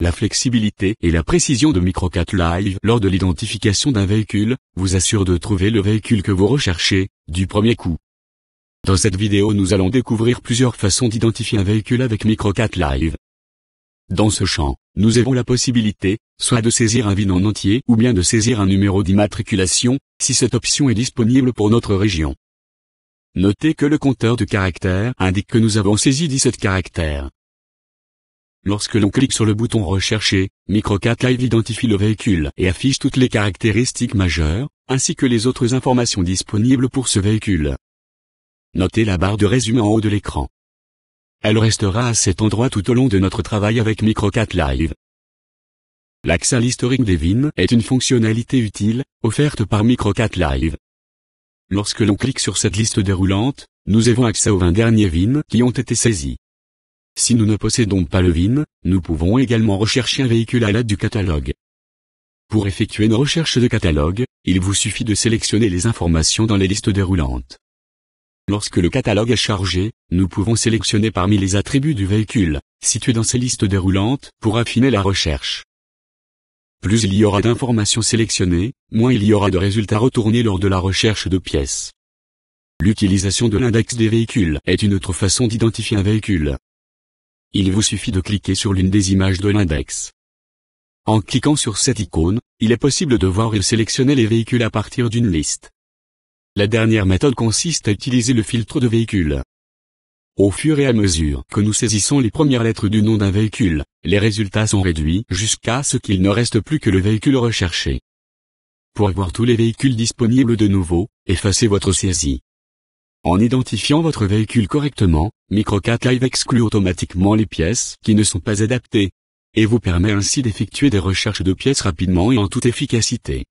La flexibilité et la précision de Microcat Live lors de l'identification d'un véhicule, vous assure de trouver le véhicule que vous recherchez, du premier coup. Dans cette vidéo nous allons découvrir plusieurs façons d'identifier un véhicule avec Microcat Live. Dans ce champ, nous avons la possibilité, soit de saisir un VIN en entier ou bien de saisir un numéro d'immatriculation, si cette option est disponible pour notre région. Notez que le compteur de caractères indique que nous avons saisi 17 caractères. Lorsque l'on clique sur le bouton Rechercher, Microcat Live identifie le véhicule et affiche toutes les caractéristiques majeures, ainsi que les autres informations disponibles pour ce véhicule. Notez la barre de résumé en haut de l'écran. Elle restera à cet endroit tout au long de notre travail avec Microcat Live. L'accès à l'historique des VIN est une fonctionnalité utile, offerte par Microcat Live. Lorsque l'on clique sur cette liste déroulante, nous avons accès aux 20 derniers VIN qui ont été saisis. Si nous ne possédons pas le VIN, nous pouvons également rechercher un véhicule à l'aide du catalogue. Pour effectuer une recherche de catalogue, il vous suffit de sélectionner les informations dans les listes déroulantes. Lorsque le catalogue est chargé, nous pouvons sélectionner parmi les attributs du véhicule, situés dans ces listes déroulantes, pour affiner la recherche. Plus il y aura d'informations sélectionnées, moins il y aura de résultats retournés lors de la recherche de pièces. L'utilisation de l'index des véhicules est une autre façon d'identifier un véhicule il vous suffit de cliquer sur l'une des images de l'index. En cliquant sur cette icône, il est possible de voir et sélectionner les véhicules à partir d'une liste. La dernière méthode consiste à utiliser le filtre de véhicules. Au fur et à mesure que nous saisissons les premières lettres du nom d'un véhicule, les résultats sont réduits jusqu'à ce qu'il ne reste plus que le véhicule recherché. Pour voir tous les véhicules disponibles de nouveau, effacez votre saisie. En identifiant votre véhicule correctement, MicroCat Live exclut automatiquement les pièces qui ne sont pas adaptées, et vous permet ainsi d'effectuer des recherches de pièces rapidement et en toute efficacité.